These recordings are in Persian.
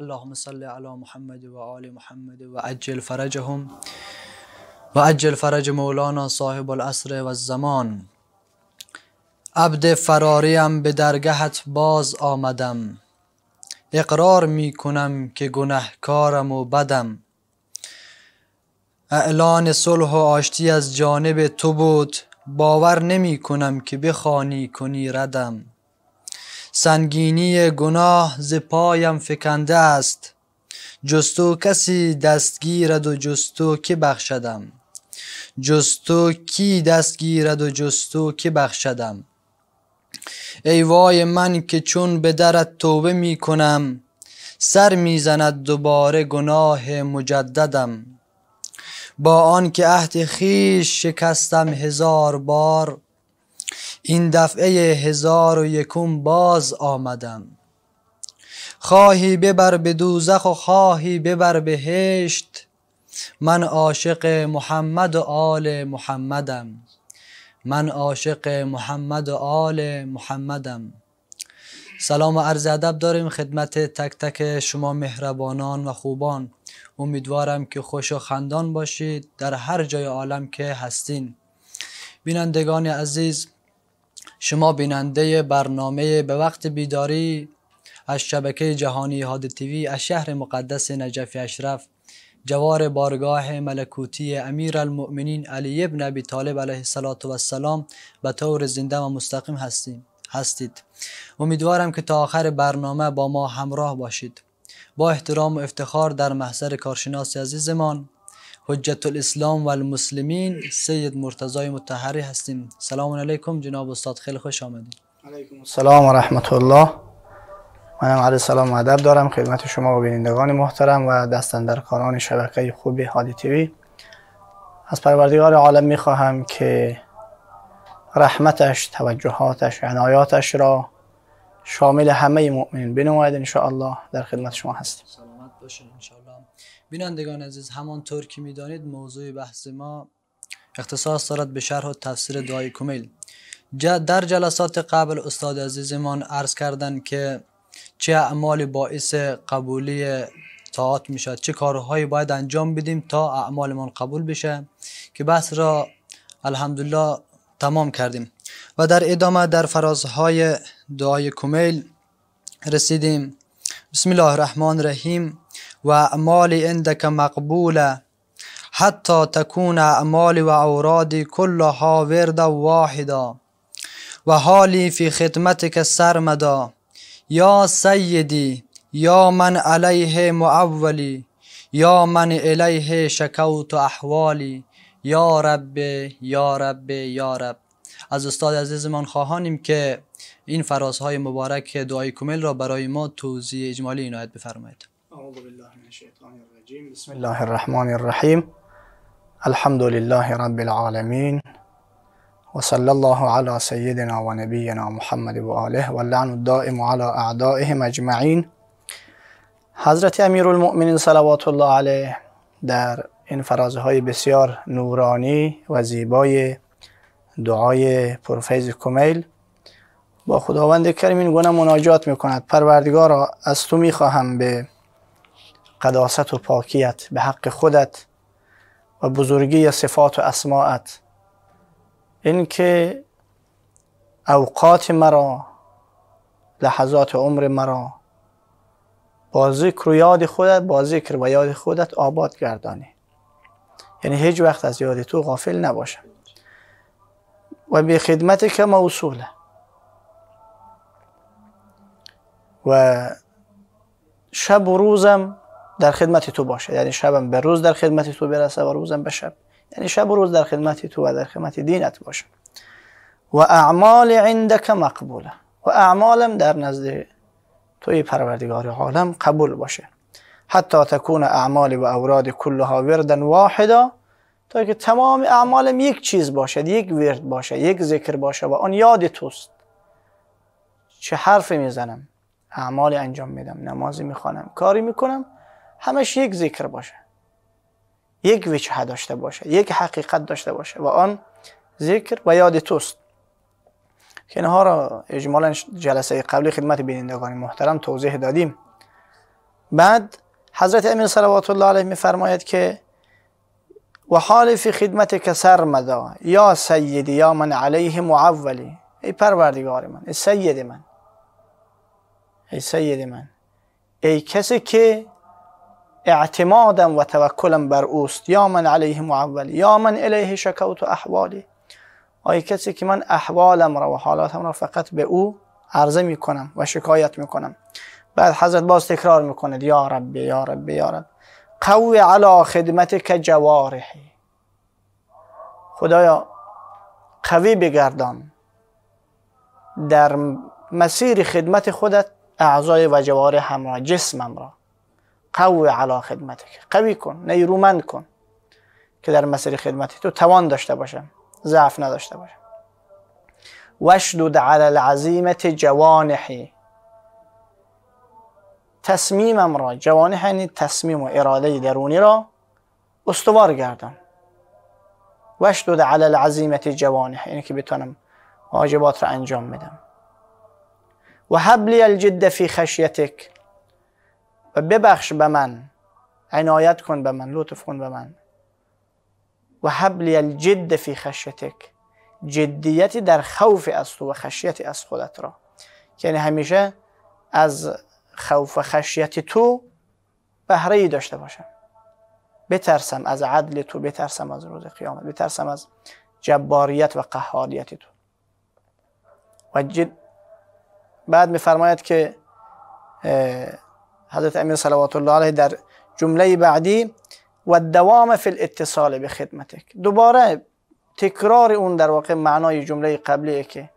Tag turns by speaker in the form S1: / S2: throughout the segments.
S1: اللهم صل على محمد و آل محمد و عجل فرجهم و عجل فرج مولانا صاحب الاسر و الزمان عبد فراریم به درگهت باز آمدم اقرار می کنم که گنهکارم و بدم اعلان صلح و آشتی از جانب تو بود باور نمی کنم که بخانی کنی ردم سنگینی گناه ز پایم فکنده است جستو کسی دستگیرد و جستو که بخشدم جستو کی دستگیرد و جستو که بخشدم ای وای من که چون به درت توبه می کنم سر میزند دوباره گناه مجددم با آن که عهد خیش شکستم هزار بار این دفعه هزار و یکم باز آمدم خواهی ببر به دوزخ و خواهی ببر بهشت من عاشق محمد و آل محمدم من عاشق محمد و آل محمدم سلام و عرض ادب داریم خدمت تک تک شما مهربانان و خوبان امیدوارم که خوش و خندان باشید در هر جای عالم که هستین بینندگان عزیز شما بیننده برنامه به وقت بیداری از شبکه جهانی هاد تیوی از شهر مقدس نجف اشرف جوار بارگاه ملکوتی امیر المؤمنین علی ابن ابی طالب علیه السلام به طور زنده و مستقیم هستیم هستید امیدوارم که تا آخر برنامه با ما همراه باشید با احترام و افتخار در محضر کارشناس عزیزمان حجت الاسلام و المسلمین سید مرتضای متحری هستیم سلام علیکم جناب استاد خیلی خوش آمدید علیکم
S2: سلام و رحمت الله منم علی سلام و ادب دارم خدمت شما و بینندگان محترم و دستندرکاران شبکه خوبی هادی تیوی از پروردگار عالم میخواهم که رحمتش توجهاتش عنایاتش را شامل همه مؤمنین بنماید ان
S1: الله در خدمت شما هستیم سلامت باشین ان بینندگان عزیز همانطور که میدانید موضوع بحث ما اختصاص دارد به شرح و تفسیر دعای کمیل در جلسات قبل استاد عزیزمان عرض کردن که چه اعمال باعث قبولی طاعت میشد چه کارهایی باید انجام بدیم تا اعمالمان قبول بشه که بحث را الحمدلله تمام کردیم و در ادامه در فرازهای دعای کمیل رسیدیم بسم الله الرحمن الرحیم و حتی عندك مقبوله حتى تكون أعمالي وأورادي كلها وردا واحدا وحالي في خدمتك سرمدا یا سیدی یا من علیه معولی یا من علیه شکوت احوالی یا رب یا رب یا رب از استاد عزیزمان خواهانیم که این فرازهای مبارک دعای کمل را برای ما توضیح اجمالی عنایت بفرمایید بسم
S2: الله الرحمن الرحیم الحمد لله رب العالمين وصلى الله على سيدنا ونبينا محمد وآله واللعن الدائم على أعدائهم أجمعين حضرت امیر المؤمنین صلوات الله علیه در این فرازهای بسیار نورانی و زیبای دعای پروفیز کمیل با خداوند کریم این مناجات میکند پروردگارا از تو میخواهم به قداست و پاکیت به حق خودت و بزرگی صفات و اسماعت اینکه اوقات مرا لحظات عمر مرا با ذکر و یاد خودت با ذکر و یاد خودت آباد گردانی یعنی هیچ وقت از یاد تو غافل نباشم و به خدمت که موصوله و شب و روزم در خدمت تو باشه یعنی شبم به روز در خدمت تو برسه و روزم به شب یعنی شب و روز در خدمت تو و در خدمت دینت باشه و اعمال عندك مقبوله و اعمالم در نزد توی پروردگار عالم قبول باشه حتی تکون اعمال و اوراد کلها وردن واحدا تا که تمام اعمالم یک چیز باشد یک ورد باشه یک ذکر باشه و آن یاد توست چه حرفی میزنم اعمال انجام میدم نمازی میخوانم کاری میکنم همش یک ذکر باشه یک وجهه داشته باشه یک حقیقت داشته باشه و آن ذکر و یاد توست که اینها را اجمالا جلسه قبلی خدمت بینندگان محترم توضیح دادیم بعد حضرت امیر صلوات الله علیه میفرماید که و حال فی خدمت کسر مدا یا سیدی یا من علیه معولی ای پروردگار من ای سید من ای سید من ای کسی که اعتمادم و توکلم بر اوست یا من علیه معول یا من الیه شکوت و احوالی آیا کسی که من احوالم را و حالاتم را فقط به او عرضه می کنم و شکایت می کنم بعد حضرت باز تکرار میکند یا رب یا رب یا رب قوی علا خدمت که جوارحی خدایا قوی بگردان در مسیر خدمت خودت اعضای و جوارحم را جسمم را قوی علا خدمتک قوی کن نیرومند کن که در مسیر خدمتی تو توان داشته باشم ضعف نداشته باشم وشدد على العزیمت جوانحی تصمیمم را جوانح یعنی تصمیم و اراده درونی را استوار گردم وشدد علی العزیمت جوانح یعنی که بتونم واجبات را انجام بدم و حبلی الجد فی خشیتک و ببخش به من عنایت کن به من لطف کن به من و حبلی الجد فی خشیتک جدیتی در خوف از تو و خشیتی از خودت را یعنی همیشه از خوف و خشیت تو بهره ای داشته باشم بترسم از عدل تو بترسم از روز قیامت بترسم از جباریت و قهاریت تو و جد بعد میفرماید که حضرت امیر صلوات الله علیه در جمله بعدی و دوام فی الاتصال به خدمتک دوباره تکرار اون در واقع معنای جمله قبلیه که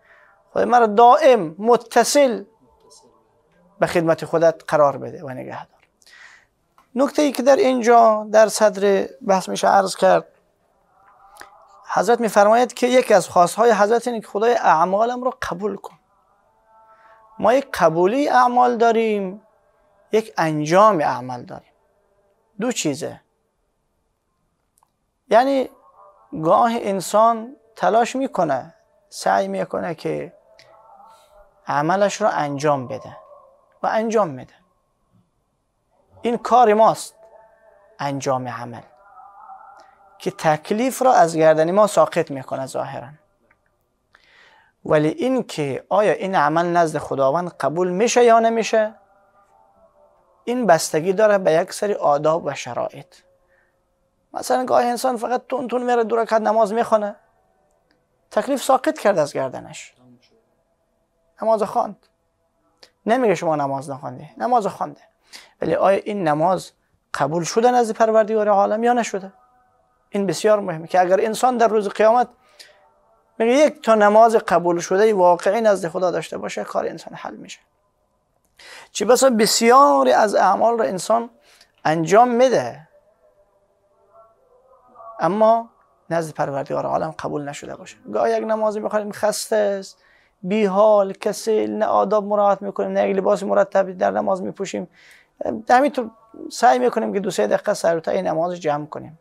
S2: خدای مرا دائم متصل به خدمت خودت قرار بده و نگهدار نکته ای که در اینجا در صدر بحث میشه عرض کرد حضرت میفرماید که یکی از خواستهای حضرت اینه که خدای اعمالم رو قبول کن ما یک قبولی اعمال داریم یک انجام عمل داریم دو چیزه یعنی گاه انسان تلاش میکنه سعی میکنه که عملش رو انجام بده و انجام میده این کار ماست انجام عمل که تکلیف را از گردن ما ساقط میکنه ظاهرا ولی این که آیا این عمل نزد خداوند قبول میشه یا نمیشه این بستگی داره به یک سری آداب و شرایط مثلا گاه انسان فقط تون تون میره دور رکعت نماز میخونه تکلیف ساقط کرد از گردنش نماز خواند نمیگه شما نماز نخوانده نماز خوانده ولی آیا این نماز قبول شده نزد پروردگار عالم یا نشده این بسیار مهمه که اگر انسان در روز قیامت میگه یک تا نماز قبول شده واقعی نزد خدا داشته باشه کار انسان حل میشه چه بسا بسیاری از اعمال را انسان انجام میده اما نزد پروردگار عالم قبول نشده باشه گاه یک نمازی میخوایم خسته است بی حال کسل نه آداب مراعات میکنیم نه یک لباس مرتب در نماز میپوشیم همینطور سعی میکنیم که دو سه دقیقه سر این نماز جمع کنیم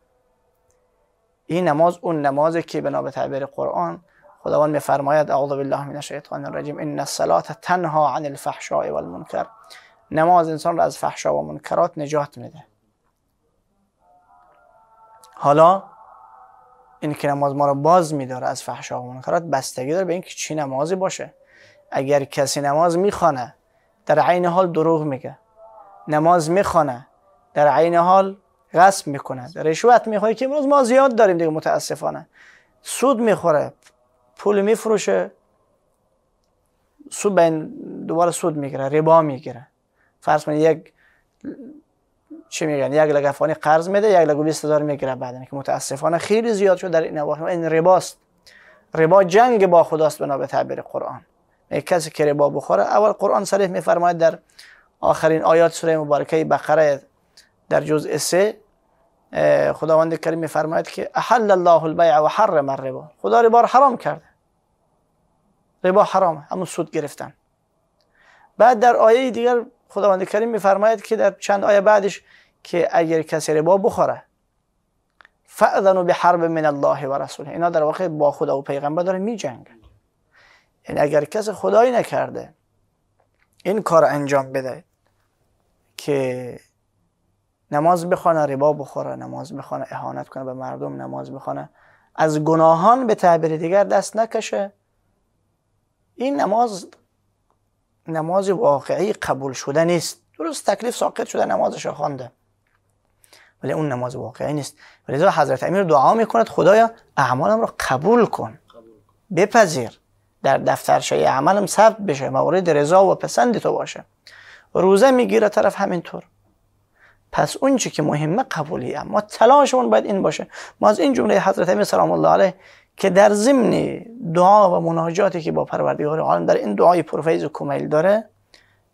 S2: این نماز اون نمازی که بنا به تعبیر قرآن خداوند میفرماید اعوذ بالله من الشیطان الرجیم ان الصلاه تنها عن الفحشاء والمنکر نماز انسان را از فحشا و منکرات نجات میده حالا این که نماز ما را باز میداره از فحشا و منکرات بستگی داره به اینکه چی نمازی باشه اگر کسی نماز میخوانه در عین حال دروغ میگه نماز میخوانه در عین حال غصب میکنه رشوت میخوره که امروز ما زیاد داریم دیگه متاسفانه سود میخوره پول میفروشه سود بین دوباره سود میگیره ربا میگیره فرض من یک چی میگن یک لگه قرض میده یک لگه 200 هزار میگیره بعد یعنی که متاسفانه خیلی زیاد شد در این نواحی این رباست ربا جنگ با خداست بنا به تعبیر قرآن کسی که ربا بخوره اول قرآن صریح میفرماید در آخرین آیات سوره مبارکه بقره در جزء 3 خداوند کریم میفرماید که احل الله البيع وحرم الربا خدا ربا حرام کرده ربا حرام اما سود گرفتن بعد در آیه دیگر خداوند کریم میفرماید که در چند آیه بعدش که اگر کسی ربا بخوره فاذنوا بحرب من الله و رسوله اینا در واقع با خدا و پیغمبر داره میجنگن یعنی اگر کس خدایی نکرده این کار انجام بده که نماز بخونه ربا بخوره نماز بخونه اهانت کنه به مردم نماز بخونه از گناهان به تعبیر دیگر دست نکشه این نماز نماز واقعی قبول شده نیست درست تکلیف ساقط شده نمازش را خوانده ولی اون نماز واقعی نیست ولذا حضرت امیر دعا میکند خدایا اعمالم را قبول کن بپذیر در دفترچه عملم ثبت بشه مورد رضا و پسند تو باشه روزه میگیره طرف همینطور پس اون چی که مهمه قبولی ما تلاشمون باید این باشه ما از این جمله حضرت امیر سلام الله علیه که در ضمن دعا و مناجاتی که با پروردگار عالم در این دعای پروفیز و کمیل داره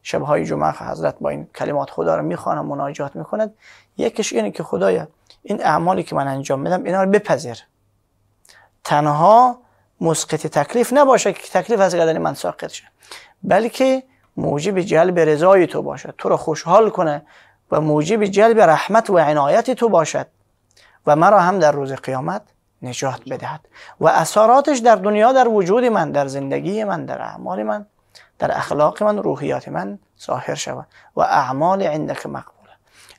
S2: شبهای جمعه حضرت با این کلمات خدا رو و مناجات میکند یکیش اینه که خدایا این اعمالی که من انجام میدم اینا رو بپذیر تنها مسقط تکلیف نباشه که تکلیف از گردن من ساقط شه بلکه موجب جلب رضای تو باشد تو رو خوشحال کنه و موجب جلب رحمت و عنایت تو باشد و مرا هم در روز قیامت نجات بدهد و اثاراتش در دنیا در وجود من در زندگی من در اعمال من در اخلاق من روحیات من ظاهر شود و اعمال عندك مقبوله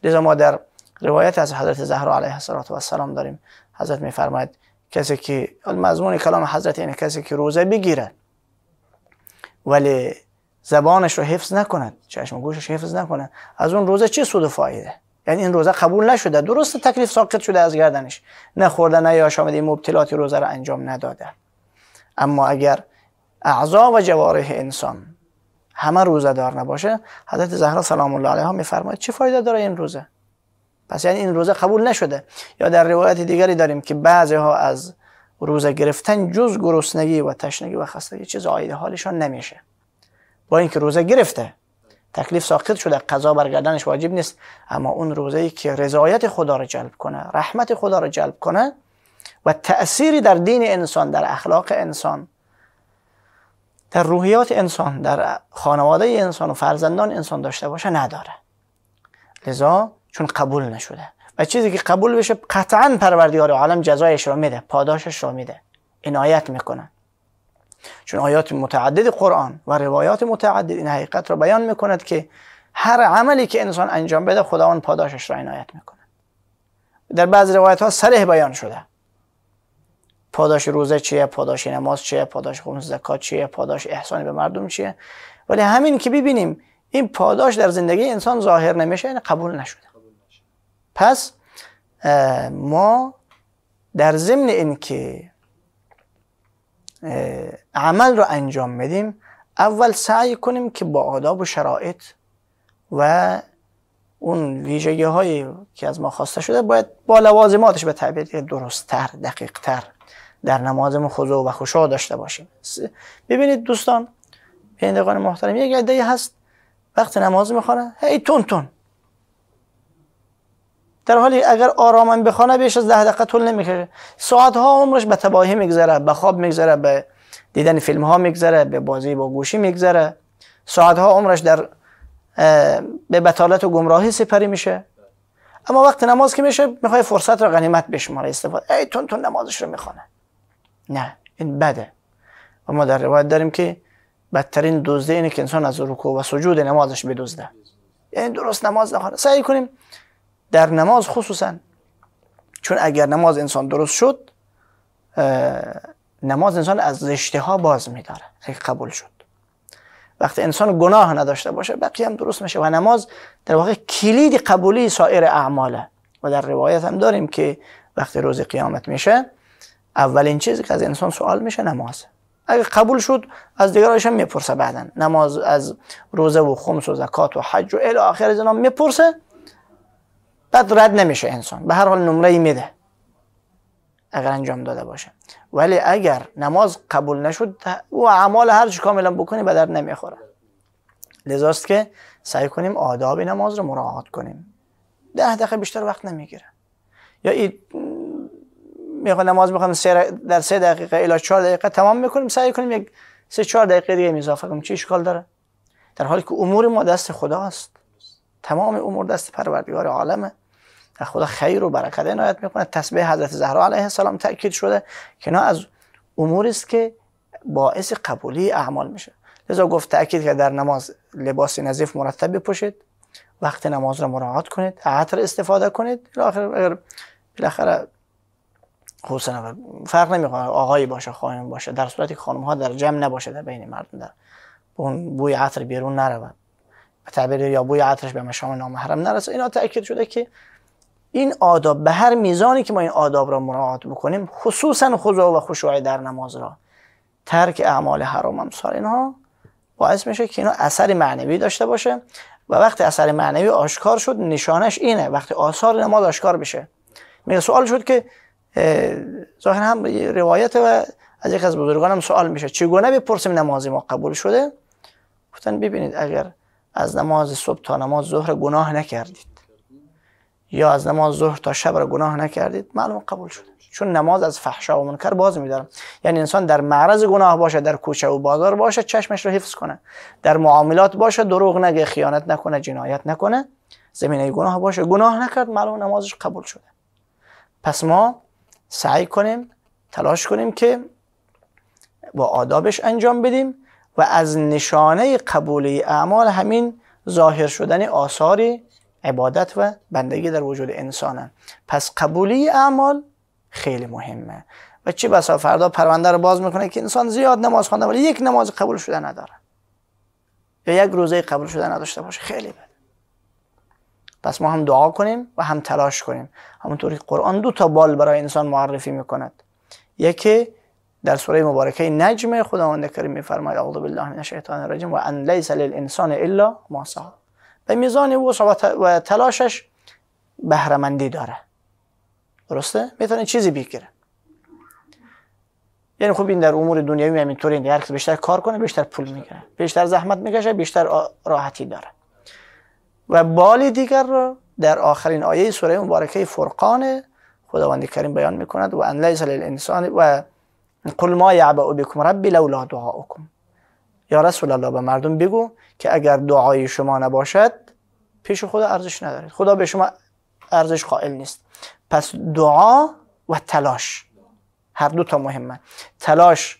S2: لذا ما در روایت از حضرت زهرا علیه السلام داریم حضرت میفرماید کسی که مضمون کلام حضرت اینه کسی که روزه بگیرد ولی زبانش رو حفظ نکند چشم گوشش حفظ نکند از اون روزه چه سود و فایده یعنی این روزه قبول نشده درست تکلیف ساقط شده از گردنش نخورده نه یاش آمده این مبتلات روزه را انجام نداده اما اگر اعضا و جوارح انسان همه روزه دار نباشه حضرت زهرا سلام الله علیها میفرماید چه فایده داره این روزه پس یعنی این روزه قبول نشده یا در روایت دیگری داریم که بعضی ها از روزه گرفتن جز گرسنگی و تشنگی و خستگی چیز عاید حالشان نمیشه با اینکه روزه گرفته تکلیف ساقط شده قضا برگردنش واجب نیست اما اون روزی که رضایت خدا را جلب کنه رحمت خدا را جلب کنه و تأثیری در دین انسان در اخلاق انسان در روحیات انسان در خانواده انسان و فرزندان انسان داشته باشه نداره لذا چون قبول نشده و چیزی که قبول بشه قطعا پروردگار عالم جزایش را میده پاداشش را میده عنایت میکنه چون آیات متعدد قرآن و روایات متعدد این حقیقت را بیان میکند که هر عملی که انسان انجام بده خداوند پاداشش را عنایت میکند در بعض روایت ها صریح بیان شده پاداش روزه چیه پاداش نماز چیه پاداش خمس زکات چیه پاداش احسان به مردم چیه ولی همین که ببینیم این پاداش در زندگی انسان ظاهر نمیشه این یعنی قبول نشده پس ما در ضمن اینکه عمل رو انجام بدیم اول سعی کنیم که با آداب و شرایط و اون ویژگی هایی که از ما خواسته شده باید با لوازماتش به تعبیر درست تر دقیق تر در نماز خضوع و خوشا داشته باشیم ببینید دوستان پیندگان محترم یک عده هست وقت نماز میخوانه هی تون تون در حالی اگر آرامان بخوانه بیش از ده دقیقه طول نمیکشه ساعت ها عمرش به تباهی میگذره به خواب میگذره به دیدن فیلم ها میگذره به بازی با گوشی میگذره ساعت ها عمرش در به بتالت و گمراهی سپری میشه اما وقت نماز که میشه میخوای فرصت را غنیمت بشماره استفاده ای تون تون نمازش رو میخونه نه این بده و ما در روایت داریم که بدترین دزده اینه که انسان از رکوع و سجود نمازش بدزده این یعنی درست نماز نخونه سعی کنیم در نماز خصوصا چون اگر نماز انسان درست شد نماز انسان از زشته ها باز میداره اگه قبول شد وقتی انسان گناه نداشته باشه بقیه هم درست میشه و نماز در واقع کلید قبولی سایر اعماله و در روایت هم داریم که وقتی روز قیامت میشه اولین چیزی که از انسان سوال میشه نماز اگه قبول شد از دیگرانش هم میپرسه بعدا نماز از روزه و خمس و زکات و حج و الی آخر از میپرسه بعد رد نمیشه انسان به هر حال نمره میده اگر انجام داده باشه ولی اگر نماز قبول نشد او اعمال هر چی کاملا بکنی به درد نمیخوره لذاست که سعی کنیم آداب نماز رو مراعات کنیم ده دقیقه بیشتر وقت نمیگیره یا ای میخوام نماز بخوام در سه دقیقه الی چهار دقیقه تمام میکنیم سعی کنیم یک سه چهار دقیقه دیگه اضافه کنیم چی اشکال داره در حالی که امور ما دست خداست تمام امور دست پروردگار عالمه خدا خیر و برکت عنایت میکنه تسبیح حضرت زهرا علیه السلام تاکید شده که نه از اموری است که باعث قبولی اعمال میشه لذا گفت تاکید که در نماز لباس نظیف مرتب بپوشید وقت نماز را مراعات کنید عطر استفاده کنید بالاخره بالاخره حسن فرق نمیکنه آقای باشه خانم باشه در صورتی که خانم ها در جمع نباشه در بین مردم در اون بوی عطر بیرون نرود تعبیر یا بوی عطرش به مشام نامحرم نرسه اینا تاکید شده که این آداب به هر میزانی که ما این آداب را مراعات بکنیم خصوصا خضوع و خشوع در نماز را ترک اعمال حرام امثال اینها باعث میشه که اینا اثر معنوی داشته باشه و وقتی اثر معنوی آشکار شد نشانش اینه وقتی آثار نماز آشکار بشه میگه سوال شد که ظاهر هم روایت و از یک از هم سوال میشه چگونه بپرسیم نماز ما قبول شده گفتن ببینید اگر از نماز صبح تا نماز ظهر گناه نکردید یا از نماز ظهر تا شب را گناه نکردید معلوم قبول شده چون نماز از فحشا و منکر باز میدارم یعنی انسان در معرض گناه باشه در کوچه و بازار باشه چشمش رو حفظ کنه در معاملات باشه دروغ نگه خیانت نکنه جنایت نکنه زمینه گناه باشه گناه نکرد معلوم نمازش قبول شده پس ما سعی کنیم تلاش کنیم که با آدابش انجام بدیم و از نشانه قبولی اعمال همین ظاهر شدن آثاری عبادت و بندگی در وجود انسانه پس قبولی اعمال خیلی مهمه و چی بسا فردا پرونده رو باز میکنه که انسان زیاد نماز خوانده ولی یک نماز قبول شده نداره یا یک روزه قبول شده نداشته باشه خیلی بد پس ما هم دعا کنیم و هم تلاش کنیم همونطور که قرآن دو تا بال برای انسان معرفی میکند یکی در سوره مبارکه نجم خداوند کریم میفرماید اعوذ بالله من الشیطان الرجیم و ان لیس للانسان الا ما سعی به میزان وسع و تلاشش بهرمندی داره درسته؟ میتونه چیزی بگیره یعنی خوب این در امور دنیوی این هر بیشتر کار کنه بیشتر پول میگیره بیشتر زحمت میکشه بیشتر راحتی داره و بال دیگر رو در آخرین آیه سوره مبارکه فرقان خداوند کریم بیان میکند و ان لیس للانسان و قل ما یعبأ بكم ربی لولا دعاؤكم یا رسول الله به مردم بگو که اگر دعای شما نباشد پیش خدا ارزش ندارید خدا به شما ارزش قائل نیست پس دعا و تلاش هر دو تا مهمه تلاش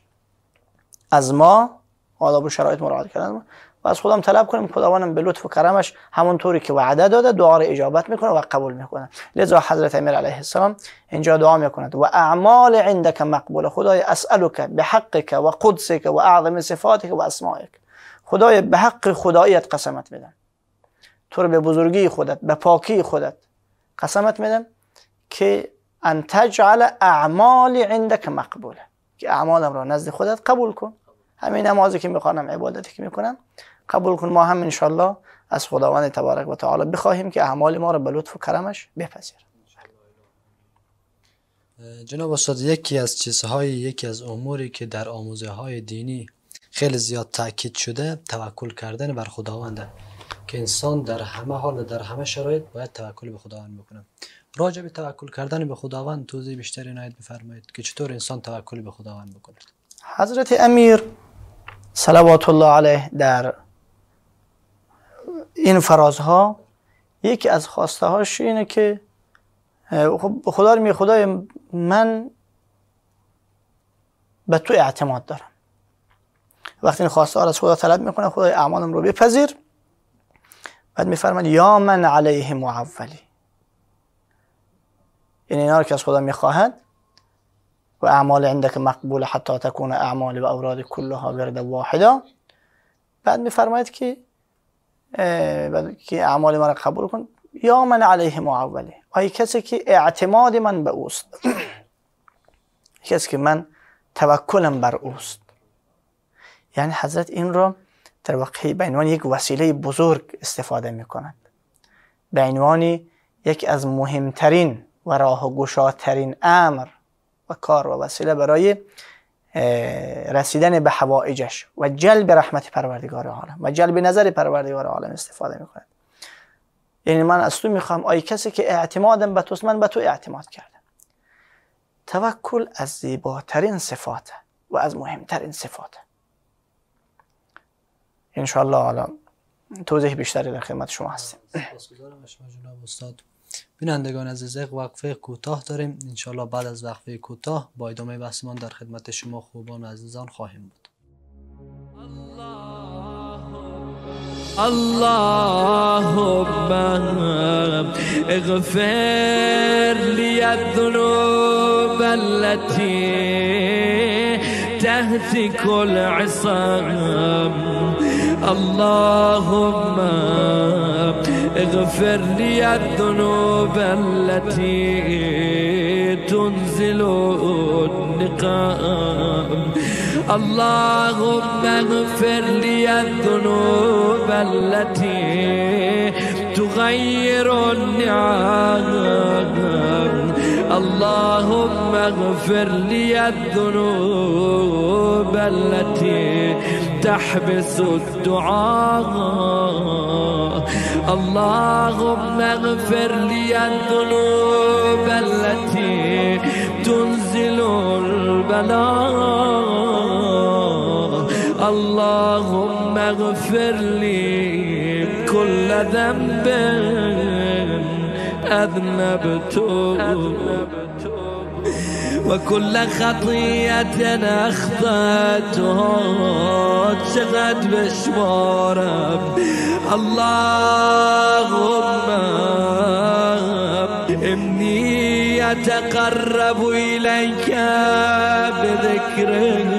S2: از ما آداب و شرایط مراعات کردن و از خودم طلب کنیم خداوندم به لطف و کرمش طوری که وعده داده دعا را اجابت میکنه و قبول میکنه لذا حضرت امیر علیه السلام اینجا دعا میکنه و اعمال عندک مقبول خدای اسالک به حقك و قدسك و اعظم صفاتك و اسمائك خدای به حق خداییت قسمت میدم تو به بزرگی خودت به پاکی خودت قسمت میدم که ان تجعل اعمال عندک مقبوله که اعمالم را نزد خودت قبول کن همین نمازی که میخوانم عبادتی که میکنم قبول کن ما هم انشالله از خداوند تبارک و تعالی بخواهیم که اعمال ما را به لطف و کرمش بپذیر
S1: جناب استاد یکی از چیزهای یکی از اموری که در آموزه های دینی خیلی زیاد تاکید شده توکل کردن بر خداونده که انسان در همه حال در همه شرایط باید توکل به خداوند بکنه راجع به توکل کردن به خداوند توضیح بیشتری نهایت بفرمایید که چطور انسان توکل به خداوند بکنه
S2: حضرت امیر صلوات الله علیه در این فرازها یکی از خواسته هاش اینه که خب، خدا رو می خدای من به تو اعتماد دارم وقتی این خواسته ها از خدا طلب میکنه خدای اعمالم رو بپذیر بعد میفرماید یا من علیه معولی این یعنی اینا که از خدا میخواهد و اعمال عندک مقبول حتی تکون اعمال و اوراد کلها ورد واحدا بعد میفرماید که که اعمال را قبول کن یا من علیه معوله ای کسی که اعتماد من به اوست کسی که من توکلم بر اوست یعنی حضرت این را در واقع به عنوان یک وسیله بزرگ استفاده می کند به عنوان یکی از مهمترین و راه و گشاترین امر و کار و وسیله برای رسیدن به حوائجش و جلب رحمت پروردگار عالم و جلب نظر پروردگار عالم استفاده میکنه یعنی من از تو میخوام آی کسی که اعتمادم به توست من به تو اعتماد کردم توکل از زیباترین صفات و از مهمترین صفاته
S1: انشاءالله عالم توضیح بیشتری در خدمت شما هستیم بینندگان عزیز یک وقفه کوتاه داریم انشالله بعد از وقفه کوتاه با ادامه بحثمان در خدمت شما خوبان و عزیزان خواهیم بود اللهم
S3: اغفر لی الذنوب التی تهتک العصام اللهم اغفر لي الذنوب التي تنزل النقام اللهم اغفر لي الذنوب التي تغير النعام اللهم اغفر لي الذنوب التي تحبس الدعاء اللهم اغفر لي الذنوب التي تنزل البلاء اللهم اغفر لي كل ذنب أذنبت وكل خطية أخطأته شغت بشوارب اللهم إني أتقرب إليك بذكره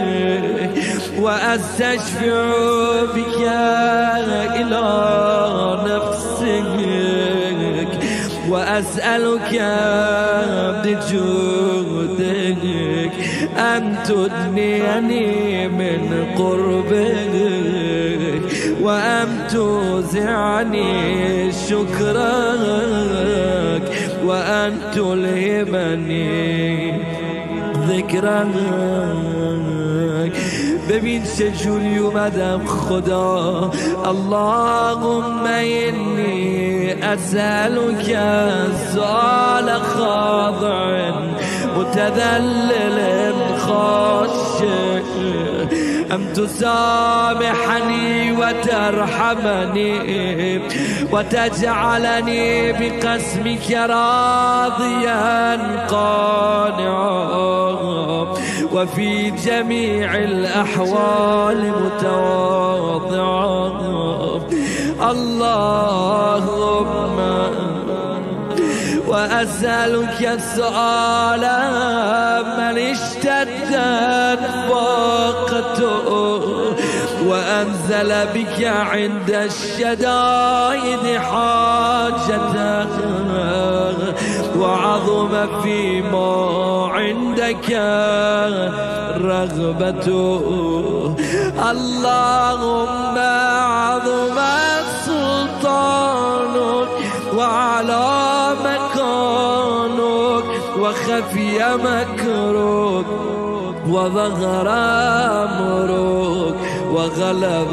S3: وأستشفع بك إلى نفسك وأسألك بجودك أن تدنيني من قربك وأن توزعني شكرك وأن تلهمني ذكرك ببین چه جوری اومدم خدا اللهم اینی اسألو که خاضع متذلل خاش أم تسامحني وترحمني وتجعلني بقسمك راضيا قانعا وفي جميع الأحوال متواضعة اللهم وأسألك السؤال من اشتدت فاقته وأنزل بك عند الشدائد حاجته وعظم فيما عندك رغبته اللهم عظم سلطانك وعلى مكانك وخفي مكرك وظهر أمرك وغلب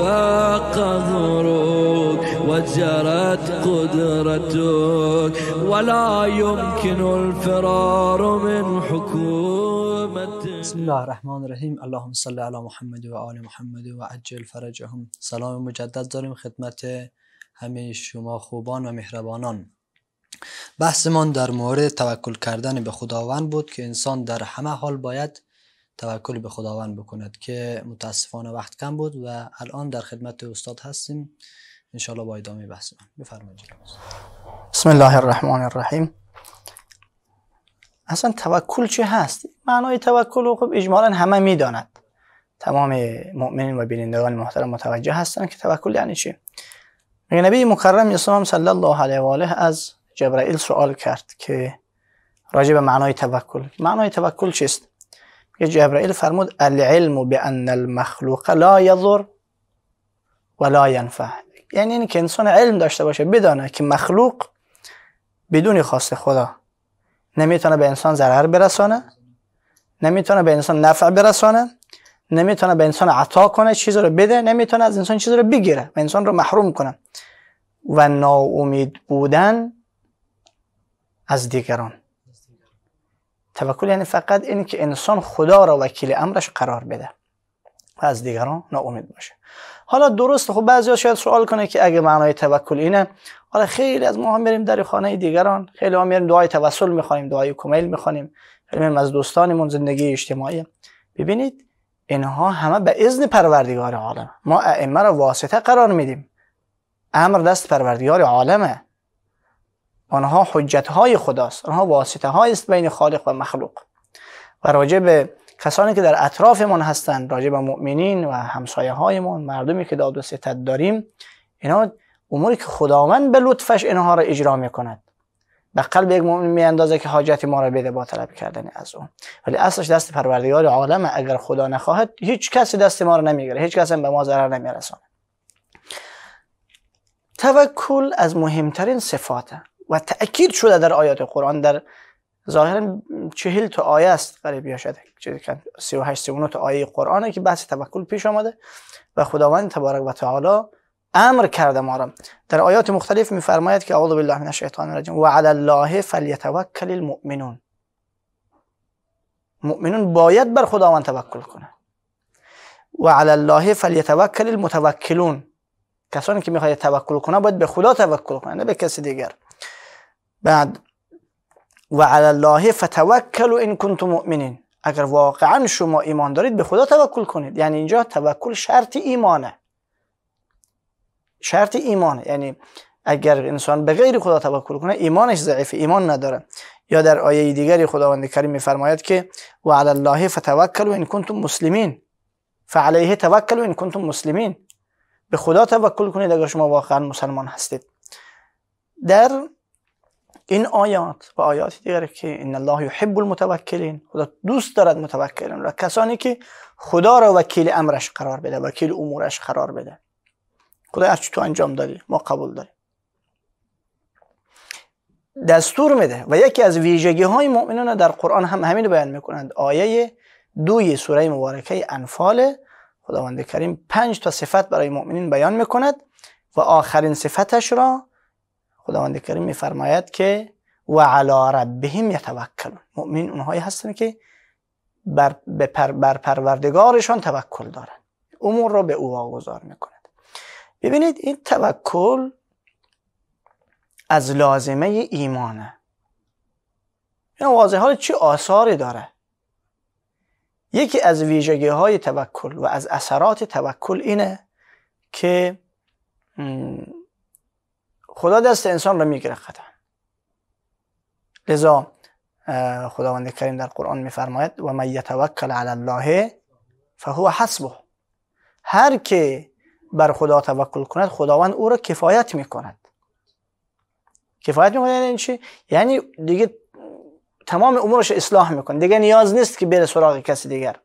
S3: قهرك وجرت قدرتك
S1: ولا يمكن الفرار من حكومتك بسم الله الرحمن الرحیم اللهم صل علی محمد و آل محمد و عجل فرجهم سلام مجدد داریم خدمت همه شما خوبان و مهربانان بحثمان در مورد توکل کردن به خداوند بود که انسان در همه حال باید توکل به خداوند بکند که متاسفانه وقت کم بود و الان در خدمت استاد هستیم الله با ادامه بحث بفرمایید
S2: بسم الله الرحمن الرحیم اصلا
S1: توکل چه هست
S2: معنای توکل خب اجمالا همه میداند تمام مؤمنین و بینندگان محترم متوجه هستند که توکل یعنی چی نبی مکرم اسلام صلی الله علیه و آله از جبرائیل سوال کرد که راجع به معنای توکل معنای توکل چیست است؟ جبرائیل فرمود العلم بان المخلوق لا یضر ولا ینفع یعنی که انسان علم داشته باشه بدانه که مخلوق بدون خواست خدا نمیتونه به انسان ضرر برسانه نمیتونه به انسان نفع برسانه نمیتونه به انسان عطا کنه چیز رو بده نمیتونه از انسان چیز رو بگیره و انسان رو محروم کنه و ناامید بودن از دیگران توکل یعنی فقط این که انسان خدا را وکیل امرش قرار بده و از دیگران ناامید باشه حالا درست خب ها شاید سوال کنه که اگه معنای توکل اینه حالا خیلی از ما هم میریم در خانه دیگران خیلی هم میریم دعای توسل میخوانیم دعای کمیل میخوانیم خیلی از دوستانمون زندگی اجتماعی ببینید اینها همه به اذن پروردگار عالم ما ائمه را واسطه قرار میدیم امر دست پروردگار عالمه آنها حجت های خداست آنها واسطه است بین خالق و مخلوق و راجع به کسانی که در اطرافمون هستند راجع به مؤمنین و همسایه هایمون مردمی که داد و ستد داریم اینا اموری که خداوند به لطفش اینها را اجرا کند. به قلب یک مؤمن میاندازه که حاجت ما را بده با طلب کردن از او ولی اصلش دست پروردگار عالم اگر خدا نخواهد هیچ کسی دست ما را نمیگیره هیچ کس هم به ما ضرر نمیرسانه توکل از مهمترین صفاته و تأکید شده در آیات قرآن در ظاهرا چهل تا آیه است قریب یا شده 38 تا آیه قرآنه که بحث توکل پیش آمده و خداوند تبارک و تعالی امر کرده ما را در آیات مختلف میفرماید که اعوذ بالله من الشیطان الرجیم و علی الله فلیتوکل المؤمنون مؤمنون باید بر خداوند توکل کنه و علی الله فلیتوکل المتوکلون کسانی که میخواید توکل کنه باید به خدا توکل کنه نه به کسی دیگر بعد و علی الله فتوکل ان کنتم مؤمنین اگر واقعا شما ایمان دارید به خدا توکل کنید یعنی اینجا توکل شرط ایمانه شرط ایمانه یعنی اگر انسان به غیر خدا توکل کنه ایمانش ضعیف ایمان نداره یا در آیه دیگری خداوند کریم میفرماید که و علی الله فتوکلوا ان کنتم مسلمین فعلیه توکلوا ان کنتم مسلمین به خدا توکل کنید اگر شما واقعا مسلمان هستید در این آیات و آیات دیگر که ان الله یحب المتوکلین خدا دوست دارد متوکلین را کسانی که خدا را وکیل امرش قرار بده وکیل امورش قرار بده خدا هر تو انجام دادی ما قبول داریم دستور میده و یکی از ویژگی های مؤمنان در قرآن هم همین بیان میکنند آیه دوی سوره مبارکه انفال خداوند کریم پنج تا صفت برای مؤمنین بیان میکند و آخرین صفتش را خداوند کریم میفرماید که و علی ربهم یتوکلون مؤمن اونهایی هستن که بر, بر, بر پروردگارشان توکل دارن امور را به او واگذار میکنند ببینید این توکل از لازمه ایمانه این واضح حال چه آثاری داره یکی از ویژگی های توکل و از اثرات توکل اینه که خدا دست انسان را میگیره قطعا لذا خداوند کریم در قرآن میفرماید و من یتوکل علی الله فهو حسبه هر که بر خدا توکل کند خداوند او را کفایت میکند کفایت میکنه یعنی چی یعنی دیگه تمام امورش اصلاح میکنه دیگه نیاز نیست که بره سراغ کسی دیگر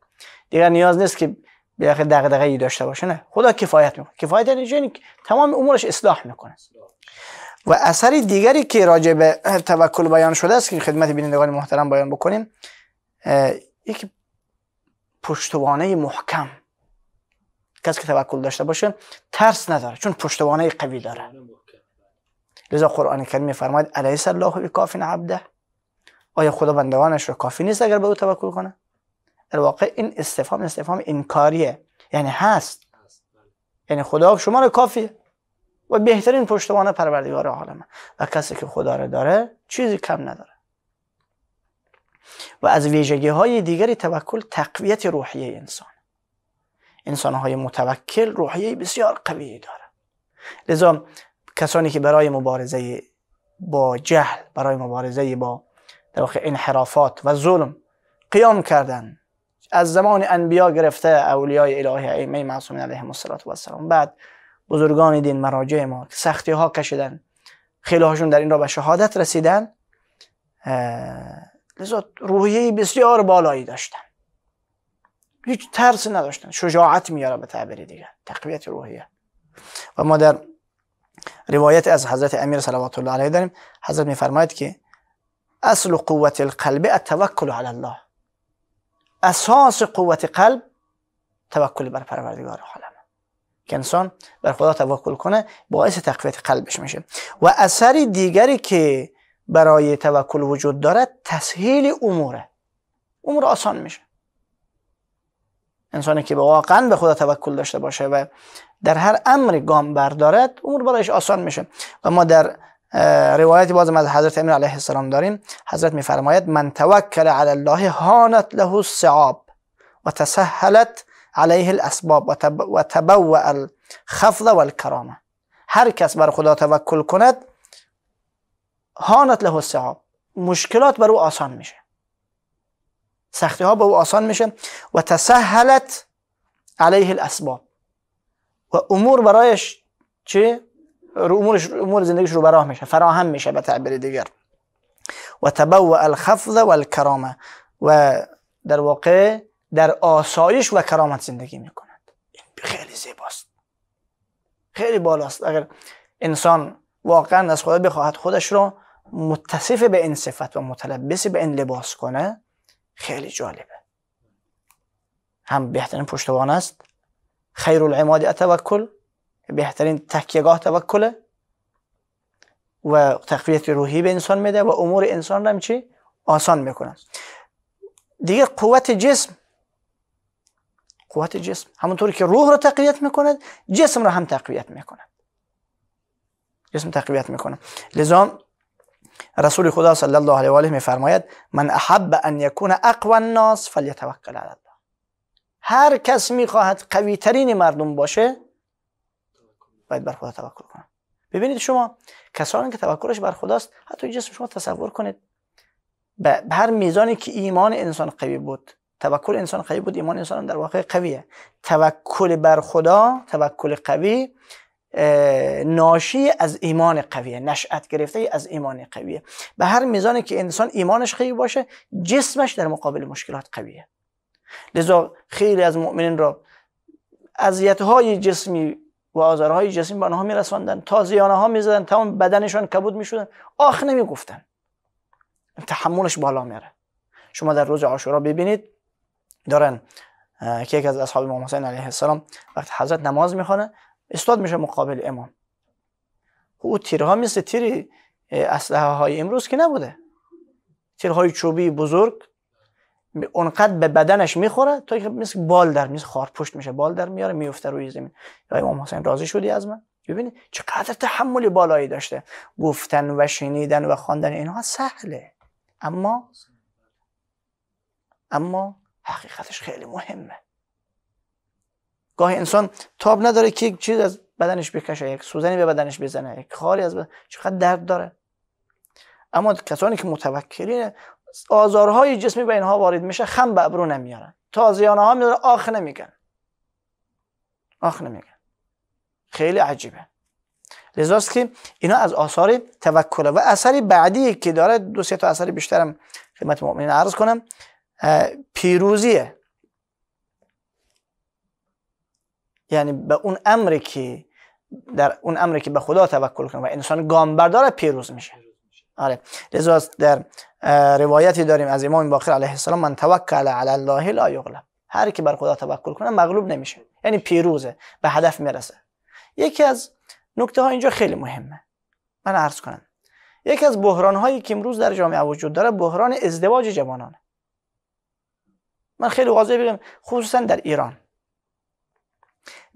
S2: دیگه نیاز نیست که بالاخره دغدغه ای داشته باشه نه خدا کفایت میکنه کفایت یعنی, یعنی تمام امورش اصلاح میکنه و اثر دیگری که راجع به توکل بیان شده است که خدمت بینندگان محترم بیان بکنیم یک پشتوانه محکم کس که توکل داشته باشه ترس نداره چون پشتوانه قوی داره لذا قرآن کریم میفرماید الیس الله بکافین عبده آیا خدا بندگانش رو کافی نیست اگر به او توکل کنه در واقع این استفهام استفهام انکاریه یعنی هست یعنی خدا شما رو کافیه و بهترین پشتوانه پروردگار عالمه و کسی که خدا رو داره چیزی کم نداره و از ویژگی های دیگری توکل تقویت روحیه انسان انسان های متوکل روحیه بسیار قوی داره لذا کسانی که برای مبارزه با جهل برای مبارزه با در واقع انحرافات و ظلم قیام کردن از زمان انبیا گرفته اولیای الهی ائمه معصومین و السلام بعد بزرگان دین مراجع ما سختی ها کشیدن خیلی هاشون در این را به شهادت رسیدن لذا روحیه بسیار بالایی داشتن هیچ ترس نداشتن شجاعت میاره به تعبیر دیگه تقویت روحیه و ما در روایت از حضرت امیر صلوات الله علیه داریم حضرت میفرماید که اصل قوت القلب التوکل علی الله اساس قوت قلب توکل بر پروردگار عالم که انسان بر خدا توکل کنه باعث تقویت قلبش میشه و اثری دیگری که برای توکل وجود دارد تسهیل اموره امور آسان میشه انسانی که واقعا به خدا توکل داشته باشه و در هر امر گام بردارد امور برایش آسان میشه و ما در روایتی بازم از حضرت امیر علیه السلام داریم حضرت میفرماید من توکل علی الله هانت له الصعاب و تسهلت علیه الاسباب و تبوع الخفض و الكرامه هر کس بر خدا توکل کند هانت له الصعاب مشکلات بر او آسان میشه سختی ها به او آسان میشه و تسهلت علیه الاسباب و امور برایش چه امورش امور زندگیش رو براه میشه فراهم میشه به تعبیر دیگر و تبوع الخفض و الکرامه و در واقع در آسایش و کرامت زندگی میکند خیلی زیباست خیلی بالاست اگر انسان واقعا از خدا بخواهد خودش رو متصف به این صفت و متلبس به این لباس کنه خیلی جالبه هم بهترین پشتوان است خیر العماد اتوکل بهترین تکیگاه توکله و تقویت روحی به انسان میده و امور انسان را چی آسان میکنه دیگه قوت جسم قوت جسم همونطور که روح رو تقویت میکنه جسم رو هم تقویت میکنه جسم تقویت میکنه لذا رسول خدا صلی الله علیه و آله میفرماید من احب ان یکون اقوی الناس فلیتوکل علی الله هر کس میخواهد قوی ترین مردم باشه باید بر خدا توکل کنم ببینید شما کسانی که توکلش بر خداست حتی جسم شما تصور کنید به هر میزانی که ایمان انسان قوی بود توکل انسان قوی بود ایمان انسان در واقع قویه توکل بر خدا توکل قوی ناشی از ایمان قویه نشأت گرفته از ایمان قویه به هر میزانی که انسان ایمانش قوی باشه جسمش در مقابل مشکلات قویه لذا خیلی از مؤمنین را اذیت های جسمی و آزارهای جسمی به آنها میرساندند تازیانه ها میزدن تمام بدنشان کبود میشدن آخ نمیگفتن تحملش بالا میره شما در روز عاشورا ببینید دارن که یک از اصحاب امام حسین علیه السلام وقتی حضرت نماز میخوانه استاد میشه مقابل امام او تیرها مثل تیر اسلحه های امروز که نبوده تیرهای چوبی بزرگ اونقدر به بدنش میخوره تا که مثل بال در میز پشت میشه بال در میاره میفته روی زمین یا امام حسین راضی شدی از من ببینید چقدر تحمل بالایی داشته گفتن و شنیدن و خواندن اینها سهله اما اما حقیقتش خیلی مهمه گاهی انسان تاب نداره که یک چیز از بدنش بکشه یک سوزنی به بدنش بزنه یک خاری از بدن. چقدر درد داره اما کسانی که متوکلین آزارهای جسمی به اینها وارد میشه خم به ابرو نمیارن تازیانه ها میدارن آخ نمیگن آخ نمیگن خیلی عجیبه لذاست که اینا از آثار توکله و اثری بعدی که داره دو سه تا اثر بیشترم خدمت مؤمنین عرض کنم پیروزیه یعنی به اون امری که در اون امری که به خدا توکل کنه و انسان گام بردار پیروز میشه آره لذا در روایتی داریم از امام باقر علیه السلام من توکل علی الله لا یغلب هر کی بر خدا توکل کنه مغلوب نمیشه یعنی پیروزه به هدف میرسه یکی از نکته ها اینجا خیلی مهمه من عرض کنم یکی از بحران هایی که امروز در جامعه وجود داره بحران ازدواج جوانانه من خیلی واضح بگم خصوصا در ایران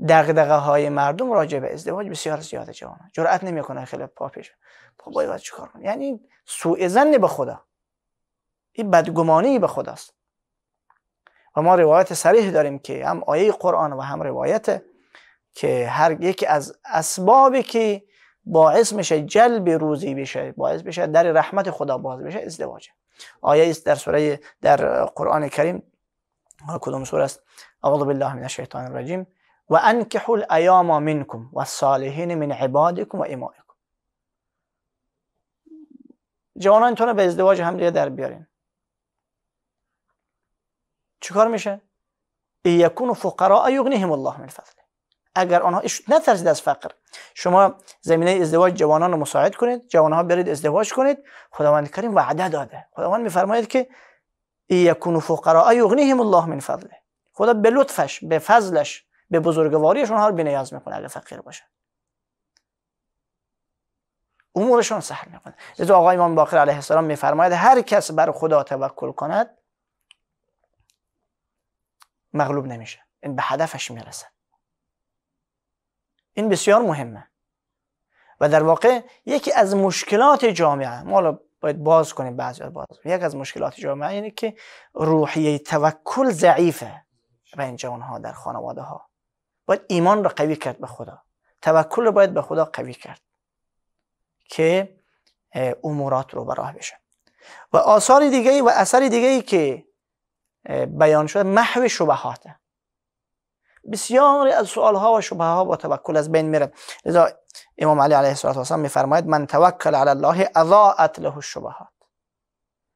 S2: دغدغه های مردم راجع به ازدواج بسیار زیاد جوان نمی نمیکنه خیلی پا پیش خب بابا باید چیکار یعنی سوء ظن به خدا این بدگمانی به خداست و ما روایت صریح داریم که هم آیه قرآن و هم روایت که هر یک از اسبابی که باعث میشه جلب روزی بشه باعث بشه در رحمت خدا باز بشه ازدواجه آیه است در سوره در قرآن کریم کدوم سوره است اعوذ بالله من الشیطان الرجیم و انکح الایام منکم و الصالحین من عبادکم و امائکم جوانانتون رو به ازدواج هم دیگه در بیارین چیکار میشه ای یکون فقراء یغنیهم الله من فضل اگر آنها نترسید از فقر شما زمینه ازدواج جوانان رو مساعد کنید جوانها برید ازدواج کنید خداوند کریم وعده داده خداوند میفرماید که ای یکون فقراء یغنیهم الله من فضله خدا به لطفش به فضلش به بزرگواریشون ها رو بینیاز میکنه اگه فقیر باشن امورشون سهل میکنه لذا آقای امام باقر علیه السلام میفرماید هر کس بر خدا توکل کند مغلوب نمیشه این به هدفش میرسه این بسیار مهمه و در واقع یکی از مشکلات جامعه ما باید باز کنیم بعضی باز یک از مشکلات جامعه اینه که روحیه توکل ضعیفه بین جوانها در خانواده ها باید ایمان را قوی کرد به خدا توکل رو باید به خدا قوی کرد که امورات رو به راه بشه و آثار دیگه و اثر دیگه که بیان شده محو شبهاته بسیاری از سوال ها و شبه ها با توکل از بین میره لذا امام علی علیه السلام میفرماید من توکل علی الله اضاعت له الشبهات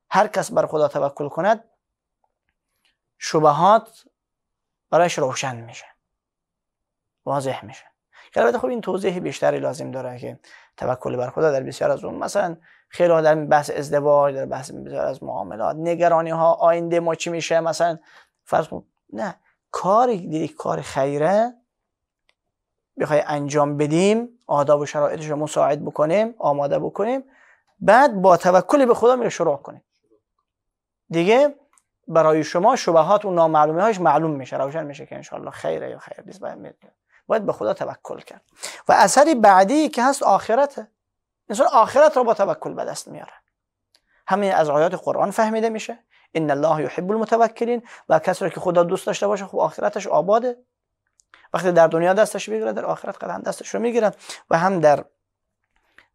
S2: هر کس بر خدا توکل کند شبهات برایش روشن میشه واضح میشه که البته خب این توضیح بیشتری لازم داره که توکل بر خدا در بسیار از اون مثلا خیلی ها در بحث ازدواج در بحث بسیار از معاملات نگرانی ها آینده ما چی میشه مثلا فرض کن نه کاری دیدی کار خیره بخوای انجام بدیم آداب و شرایطش رو مساعد بکنیم آماده بکنیم بعد با توکل به خدا میره شروع کنیم دیگه برای شما شبهات و نامعلومی هاش معلوم میشه روشن میشه که انشالله خیره یا خیر نیست باید به خدا توکل کرد و اثری بعدی که هست آخرته انسان آخرت را با توکل به دست میاره همین از آیات قرآن فهمیده میشه ان الله یحب المتوکلین و کسی را که خدا دوست داشته باشه خب آخرتش آباده وقتی در دنیا دستش میگیره در آخرت قدم دستش رو میگیره و هم در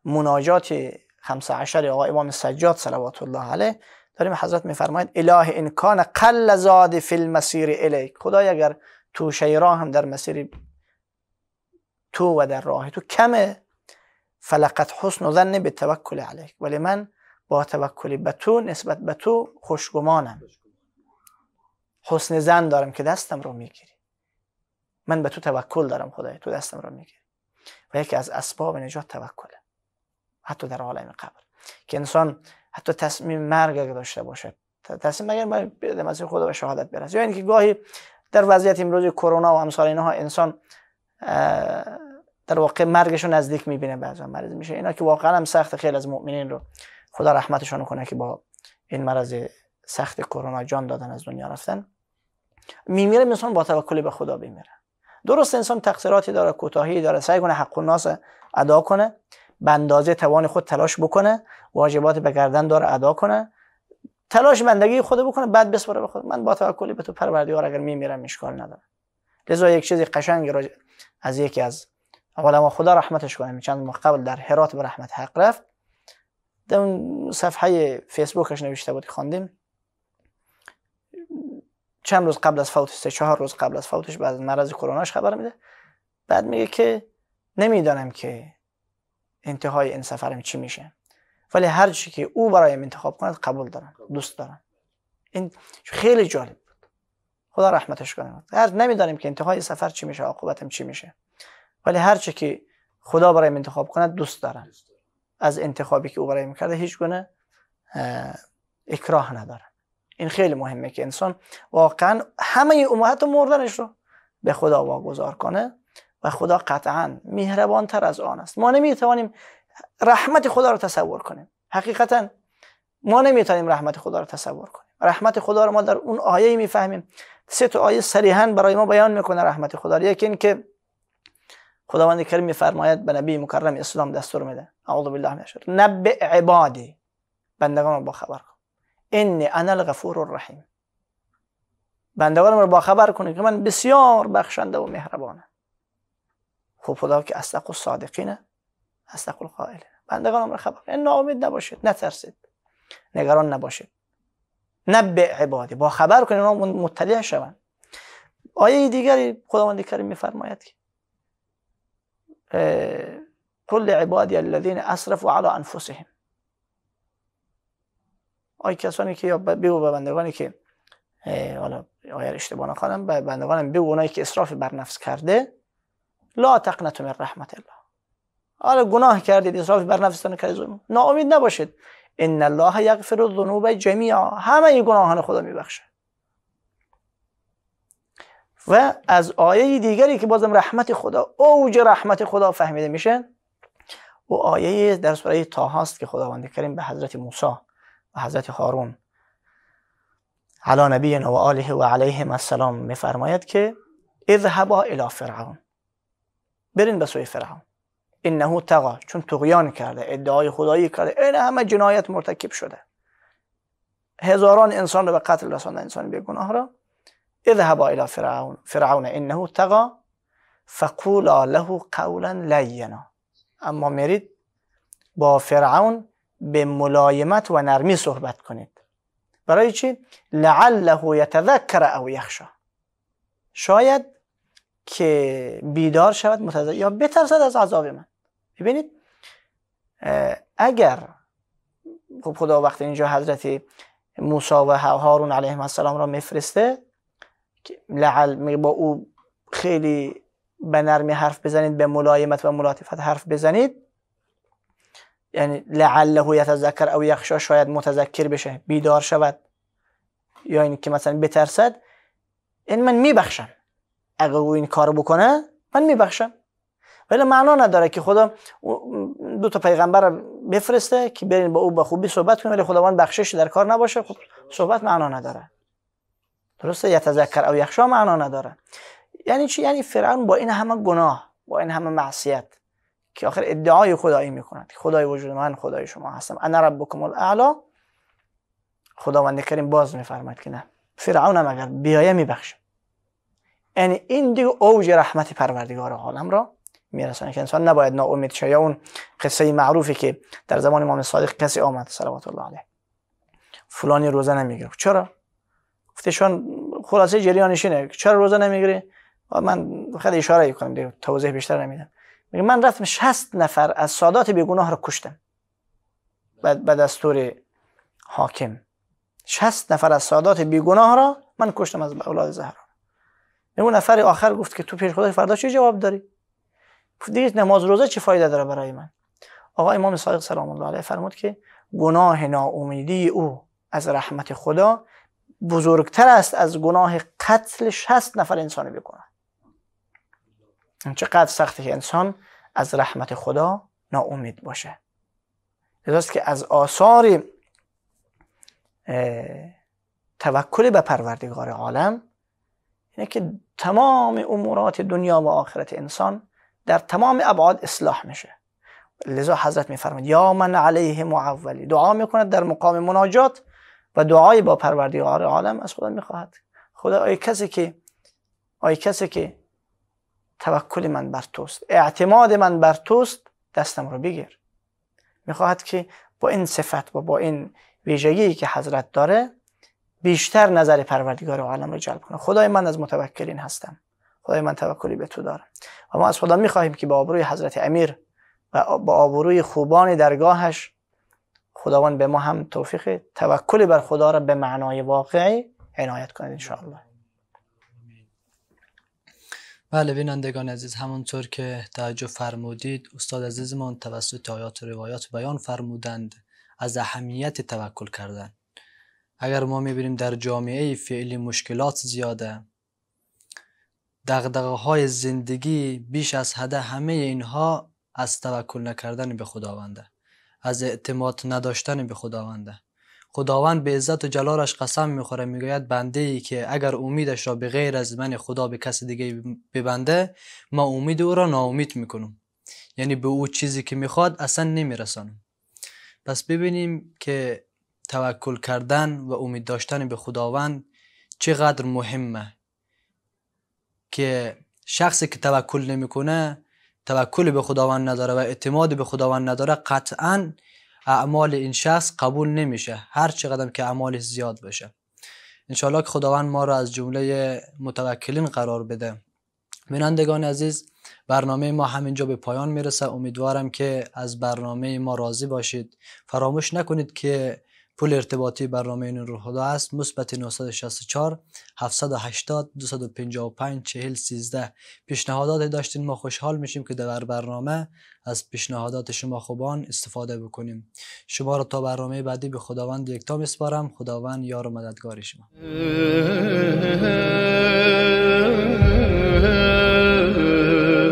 S2: مناجات 15 آقا امام سجاد صلوات الله علیه داریم حضرت میفرماید اله ان کان قل زاد فی المسیر الیک خدای اگر تو شیرا هم در مسیر تو و در راه تو کمه فلقت حسن و ظن به توکل علیک ولی من با توکلی به تو نسبت به تو خوشگمانم حسن زن دارم که دستم رو میگیری من به تو توکل دارم خدای تو دستم رو میگیری و یکی از اسباب نجات توکله حتی در عالم قبر که انسان حتی تصمیم مرگ داشته باشد تصمیم مگر به مسیح خدا به شهادت برسه یا یعنی اینکه گاهی در وضعیت امروز کرونا و امثال اینها انسان در واقع مرگشون نزدیک میبینه بعضا مریض میشه اینا که واقعا هم سخت خیلی از مؤمنین رو خدا رحمتشون کنه که با این مرض سخت کرونا جان دادن از دنیا رفتن میمیره انسان با توکل به خدا بمیره درست انسان تقصیراتی داره کوتاهی داره سعی کنه حق الناس ادا کنه به اندازه توان خود تلاش بکنه واجبات به گردن داره ادا کنه تلاش بندگی خود بکنه بعد بسپره به خود من با توکلی به تو پروردگار اگر میمیرم اشکال نداره لذا یک چیزی قشنگ را از یکی از علما خدا رحمتش کنه چند ماه قبل در هرات به رحمت حق رفت در اون صفحه فیسبوکش نوشته بود خواندیم چند روز قبل از فوتش سه چهار روز قبل از فوتش بعد از مرض کروناش خبر میده بعد میگه که نمیدانم که انتهای این سفرم چی میشه ولی هر چی که او برایم انتخاب کند قبول دارم دوست دارم این خیلی جالب خدا رحمتش کنه هر نمیدانیم که انتهای سفر چی میشه عاقبتم چی میشه ولی هر چی که خدا برای من انتخاب کنه دوست دارم از انتخابی که او برای من کرده هیچ گونه اکراه نداره این خیلی مهمه که انسان واقعا همه امهات و مردنش رو به خدا واگذار کنه و خدا قطعا مهربان تر از آن است ما نمیتوانیم رحمت خدا رو تصور کنیم حقیقتا ما نمیتونیم رحمت خدا رو تصور کنیم رحمت خدا رو ما در اون آیه میفهمیم سه تا آیه صریحا برای ما بیان میکنه رحمت خدا یکی این که خداوند کریم میفرماید به نبی مکرم اسلام دستور میده اعوذ بالله من الشیطان نب عبادی بندگان رو با خبر کن ان انا الغفور الرحیم بندگان رو با خبر که من بسیار بخشنده و مهربانم خب خدا که اصدق و صادقینه اصدق قائله بندگان رو خبر کن ناامید نباشید نترسید نگران نباشید نبع عبادی با خبر کنید اونا مطلع شوند آیه دیگری خداوند کریم میفرماید که کل عبادی الذین اسرفوا علی انفسهم آی کسانی که یا بگو به بندگانی که حالا آیه اشتباه نخوانم به بندگانم بگو اونایی که اسراف بر نفس کرده لا تقنتم رحمت الله حالا گناه کردید اسراف بر نفس کردید ناامید نباشید ان الله یغفر الذنوب جمیعا همه گناهان خدا میبخشه و از آیه دیگری که بازم رحمت خدا اوج رحمت خدا فهمیده میشه و آیه در سوره تاهاست که خداوند کریم به حضرت موسی و حضرت هارون علی نبینا و آله و علیهم السلام میفرماید که اذهبا الی فرعون برین به سوی فرعون انه تقا چون تقیان کرده ادعای خدایی کرده این همه جنایت مرتکب شده هزاران انسان را به قتل رسانده انسان بیگناه را اذهبا الى فرعون فرعون انه تقا فقولا له قولا لینا اما میرید با فرعون به ملایمت و نرمی صحبت کنید برای چی؟ لعله یتذکر او یخشا شاید که بیدار شود متذکر یا بترسد از عذاب من ببینید اگر خب خدا وقت اینجا حضرت موسی و هارون علیه السلام را میفرسته لعل با او خیلی به نرمی حرف بزنید به ملایمت و ملاطفت حرف بزنید یعنی لعله یتذکر او یخشا شاید متذکر بشه بیدار شود یا این که مثلا بترسد این یعنی من میبخشم اگر او این کار بکنه من میبخشم ولی معنا نداره که خدا دو تا پیغمبر رو بفرسته که برین با او با خوبی صحبت کنیم ولی خداوند بخشش در کار نباشه خب صحبت معنا نداره درسته تذکر او یخشا معنا نداره یعنی چی یعنی فرعون با این همه گناه با این همه معصیت که آخر ادعای خدایی میکنه که خدای وجود من خدای شما هستم انا ربکم الاعلا خداوند کریم باز میفرماید که نه فرعون هم اگر بیایه میبخشه یعنی این دیگه اوج رحمت پروردگار عالم را میرسن که انسان نباید ناامید شه یا اون قصه معروفی که در زمان امام صادق کسی آمد صلوات الله علیه فلانی روزه نمیگیره چرا گفتشون خلاصه جریانش اینه چرا روزه نمیگیره من خیلی اشاره کنم دیگه توضیح بیشتر نمیدم میگه من رفتم 60 نفر از سادات بیگناه رو کشتم به دستور حاکم 60 نفر از سادات بیگناه را من کشتم از اولاد زهرا اون نفر آخر گفت که تو پیش خدا فردا چه جواب داری دیگه نماز روزه چه فایده داره برای من آقا امام صادق سلام الله علیه فرمود که گناه ناامیدی او از رحمت خدا بزرگتر است از گناه قتل 60 نفر انسانی بکنه چقدر سخته که انسان از رحمت خدا ناامید باشه لذاست که از آثار توکل به پروردگار عالم اینه که تمام امورات دنیا و آخرت انسان در تمام ابعاد اصلاح میشه لذا حضرت میفرماید یا من علیه معولی دعا میکند در مقام مناجات و دعای با پروردگار عالم از خدا میخواهد خدا ای کسی که ای کسی که توکل من بر توست اعتماد من بر توست دستم رو بگیر میخواهد که با این صفت و با این ویژگی که حضرت داره بیشتر نظر پروردگار عالم رو جلب کنه خدای من از متوکلین هستم خدای من توکلی به تو دارم و ما از خدا میخواهیم که با آبروی حضرت امیر و با آبروی خوبان درگاهش خداوند به ما هم توفیق توکل بر خدا را به معنای واقعی عنایت کند الله.
S1: بله بینندگان عزیز همونطور که توجه فرمودید استاد عزیزمان توسط آیات و روایات بیان فرمودند از اهمیت توکل کردن اگر ما میبینیم در جامعه فعلی مشکلات زیاده دقدقه های زندگی بیش از حد همه اینها از توکل نکردن به خداونده از اعتماد نداشتن به خداونده خداوند به عزت و جلالش قسم میخوره میگوید بنده ای که اگر امیدش را به غیر از من خدا به کس دیگه ببنده ما امید او را ناامید میکنم یعنی به او چیزی که میخواد اصلا نمیرسانم پس ببینیم که توکل کردن و امید داشتن به خداوند چقدر مهمه که شخصی که توکل نمیکنه توکل به خداوند نداره و اعتماد به خداوند نداره قطعا اعمال این شخص قبول نمیشه هر چقدر که اعمالش زیاد بشه انشاءالله که خداوند ما را از جمله متوکلین قرار بده بینندگان عزیز برنامه ما همینجا به پایان میرسه امیدوارم که از برنامه ما راضی باشید فراموش نکنید که پول ارتباطی برنامه رو خدا است مثبت 964 780 255 40 13 پیشنهادات داشتین ما خوشحال میشیم که در برنامه از پیشنهادات شما خوبان استفاده بکنیم شما را تا برنامه بعدی به خداوند یکتا میسپارم خداوند یار و مددگار شما